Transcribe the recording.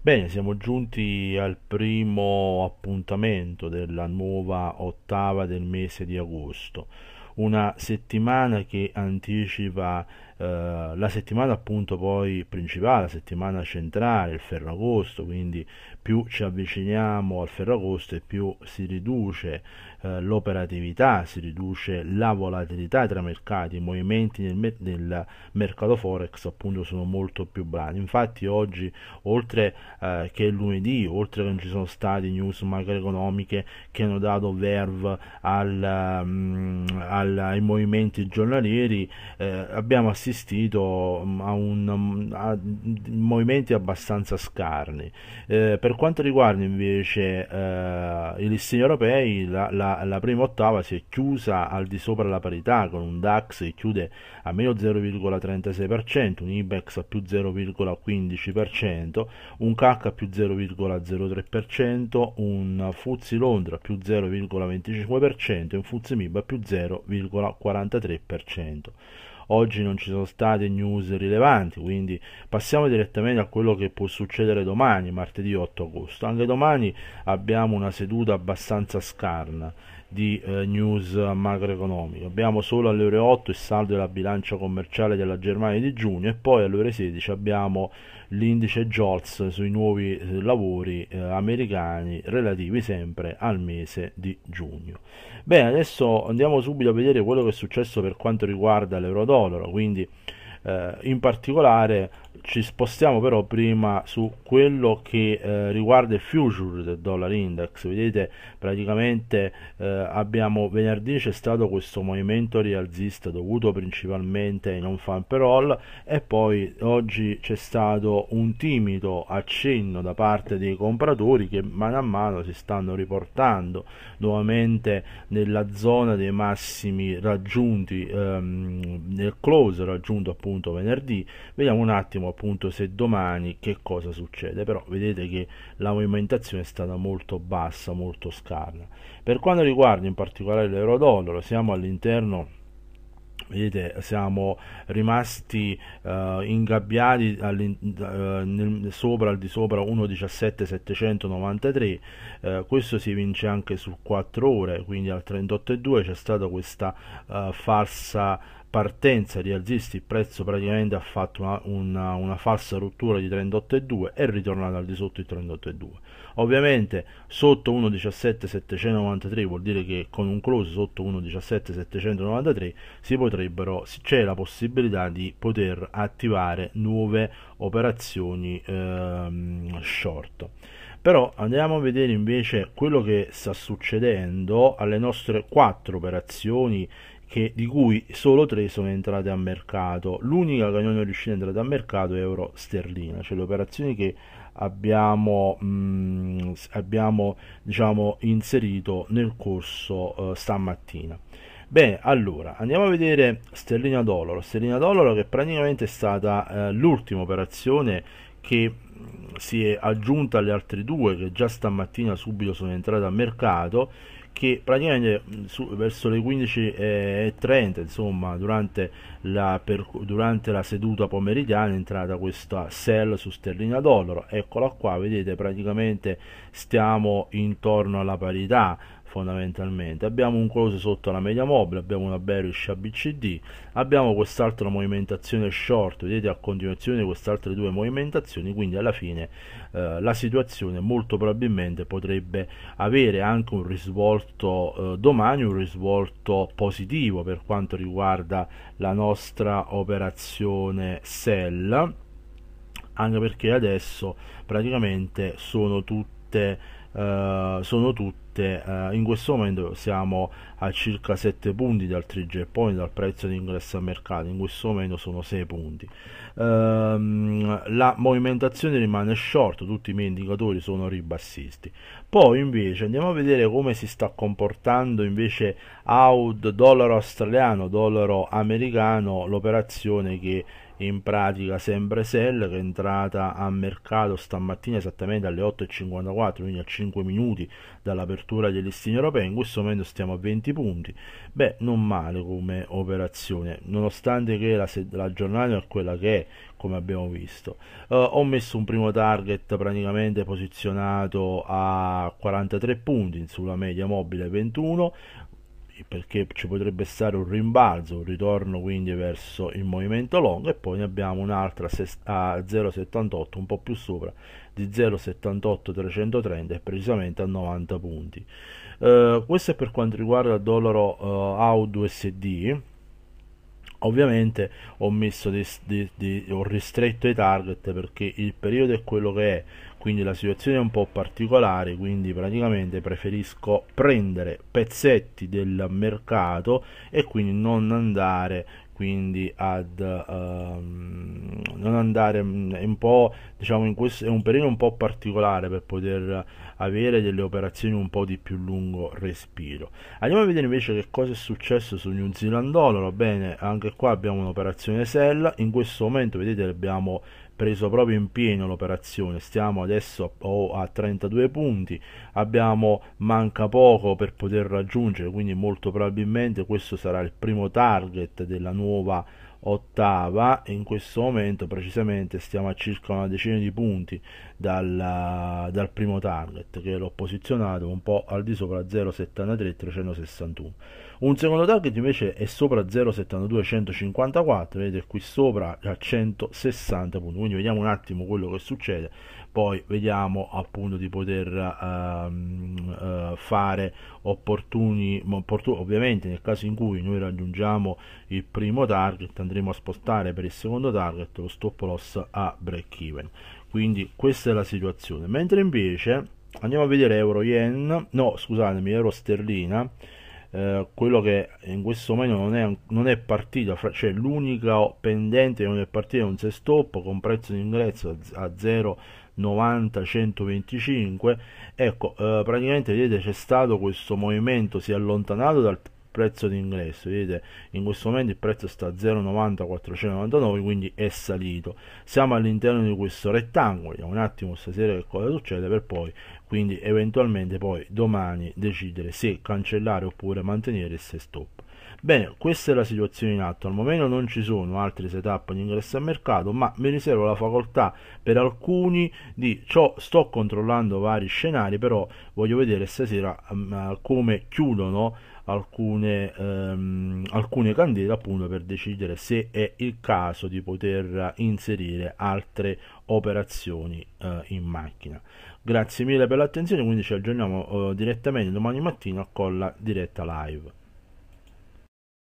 Bene, siamo giunti al primo appuntamento della nuova ottava del mese di agosto una settimana che anticipa eh, la settimana appunto poi principale, la settimana centrale, il ferragosto, quindi più ci avviciniamo al ferragosto e più si riduce eh, l'operatività, si riduce la volatilità tra mercati, i movimenti nel, nel, mercato forex appunto sono molto più brani. Infatti oggi, oltre eh, che lunedì, oltre che non ci sono stati news macroeconomiche che hanno dato verve al, um, al alla, ai movimenti giornalieri eh, abbiamo assistito mm, a, un, mm, a, movimenti abbastanza scarni. Eh, per quanto riguarda invece eh, i listini europei, la, la, la, prima ottava si è chiusa al di sopra della parità con un DAX che chiude a meno 0,36%, un IBEX a più 0,15%, un CAC a più 0,03%, un FUZI Londra a più 0,25% e un FUZI MIB a più 0,25%. 0,43%. Oggi non ci sono state news rilevanti, quindi passiamo direttamente a quello che può succedere domani, martedì 8 agosto. Anche domani abbiamo una seduta abbastanza scarna di eh, news macroeconomiche. Abbiamo solo alle ore 8 il saldo della bilancia commerciale della Germania di giugno e poi alle ore 16 abbiamo l'indice JOLTS sui nuovi eh, lavori eh, americani relativi sempre al mese di giugno. Bene, adesso andiamo subito a vedere quello che è successo per quanto riguarda l'euro dollaro, quindi eh, in particolare ci spostiamo però prima su quello che eh, riguarda il future del dollar index vedete praticamente eh, abbiamo venerdì c'è stato questo movimento rialzista dovuto principalmente ai non fan roll e poi oggi c'è stato un timido accenno da parte dei compratori che mano a mano si stanno riportando nuovamente nella zona dei massimi raggiunti ehm, nel close raggiunto appunto venerdì vediamo un attimo vedremo appunto se domani che cosa succede però vedete che la movimentazione è stata molto bassa molto scarna per quanto riguarda in particolare l'euro dollaro siamo all'interno Vedete, siamo rimasti uh, ingabbiati uh, nel, sopra, al di sopra 1.17.793, uh, eh, questo si vince anche su 4 ore, quindi al 38.2 c'è stata questa falsa partenza rialzisti, il prezzo praticamente ha fatto una, una, una falsa rottura di 38,2 e è ritornato al di sotto di 38,2 ovviamente sotto 1.17.793 vuol dire che con un close sotto 1.17.793 si potrebbero c'è la possibilità di poter attivare nuove operazioni ehm, short però andiamo a vedere invece quello che sta succedendo alle nostre quattro operazioni che, di cui solo tre sono entrate a mercato l'unica che non è riuscita a entrare a mercato è euro sterlina cioè le operazioni che abbiamo, mh, mm, abbiamo diciamo, inserito nel corso eh, stamattina. Bene, allora andiamo a vedere sterlina dollaro. Sterlina dollaro che praticamente è stata eh, l'ultima operazione che mm, si è aggiunta alle altre due che già stamattina subito sono entrate a mercato che praticamente mm, su, verso le 15.30 insomma durante la, per, durante la, seduta pomeridiana è entrata questa sell su sterlina dollaro eccola qua vedete praticamente stiamo intorno alla parità fondamentalmente abbiamo un close sotto la media mobile abbiamo una bearish ABCD abbiamo quest'altra movimentazione short vedete a continuazione queste altre due movimentazioni quindi alla fine eh, la situazione molto probabilmente potrebbe avere anche un risvolto eh, domani un risvolto positivo per quanto riguarda la nostra operazione sell anche perché adesso praticamente sono tutte eh, sono tutte ovviamente eh, in questo momento siamo a circa 7 punti dal 3 point dal prezzo di ingresso al mercato in questo momento sono 6 punti ehm, la movimentazione rimane short tutti i miei indicatori sono ribassisti poi invece andiamo a vedere come si sta comportando invece AUD dollaro australiano dollaro americano l'operazione che in pratica sempre Sell che è entrata a mercato stamattina esattamente alle 8.54 quindi a 5 minuti dall'apertura dei listini europei in questo momento stiamo a 20 punti beh non male come operazione nonostante che la, la giornata è quella che è come abbiamo visto uh, ho messo un primo target praticamente posizionato a 43 punti sulla media mobile 21 perché ci potrebbe stare un rimbalzo, un ritorno quindi verso il movimento long e poi ne abbiamo un'altra a 0,78 un po' più sopra di 0,78 330 e precisamente a 90 punti. Uh, questo è per quanto riguarda il dollaro uh, eh, AUD/USD. Ovviamente ho, di, di, di, ho ristretto i target perché il periodo è quello che è, quindi la situazione è un po' particolare quindi praticamente preferisco prendere pezzetti del mercato e quindi non andare quindi ad um, non andare mm, un po' diciamo in questo è un periodo un po' particolare per poter avere delle operazioni un po' di più lungo respiro andiamo a vedere invece che cosa è successo su New Zealand Dollar bene anche qua abbiamo un'operazione sell in questo momento vedete abbiamo preso proprio in pieno l'operazione. Stiamo adesso a 32 punti, abbiamo manca poco per poter raggiungere, quindi molto probabilmente questo sarà il primo target della nuova ottava in questo momento precisamente stiamo a circa una decina di punti dal, dal primo target che l'ho posizionato un po' al di sopra 0,73 361 un secondo target invece è sopra 0,72-154, vedete qui sopra a 160 punti, quindi vediamo un attimo quello che succede, poi vediamo appunto di poter uh, uh, fare opportuni, opportuni, ovviamente nel caso in cui noi raggiungiamo il primo target andremo a spostare per il secondo target lo stop loss a break even, quindi questa è la situazione, mentre invece andiamo a vedere euro yen, no scusatemi euro sterlina, eh, quello che in questo momento non è, non è partito, cioè l'unico pendente che non è partito è un set stop con prezzo di ingresso a 0,90 125 ecco eh, praticamente vedete c'è stato questo movimento si è allontanato dal prezzo di ingresso vedete in questo momento il prezzo sta a 0,90499 quindi è salito siamo all'interno di questo rettangolo vediamo un attimo stasera che cosa succede per poi quindi eventualmente poi domani decidere se cancellare oppure mantenere il stop Bene, questa è la situazione in atto. Al momento non ci sono altri setup di ingresso al mercato, ma mi riservo la facoltà per alcuni di ciò. Sto controllando vari scenari, però voglio vedere stasera um, eh, come chiudono alcune, um, alcune candele appunto per decidere se è il caso di poter inserire altre operazioni uh, in macchina. Grazie mille per l'attenzione, quindi ci aggiorniamo uh, direttamente domani mattina con la diretta live.